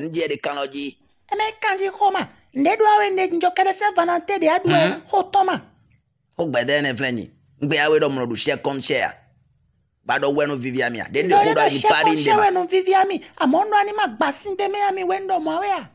ɛne deɛ e, mhm. de ka no gye ɛmɛ ka gye hɔ ma ndɛ do awe ndɛ njɔ kɛrɛ sɛ valante de adu ɛ hɔ tɔ ma. o gbɛdɛ ne filɛ nin nkpɛ awe dɔ mɔnɔ do sɛ kɔm sɛ ya ba dɔ wɛnu viviami a den de ko dɔ ayi pari n de ma. dɔ yɛ dɔ sɛ kɔm sɛ wɛnu viviami amɔ nɔ ni ma gba si n dɛmɛ ya mi wɛn dɔ mɔ awe ya.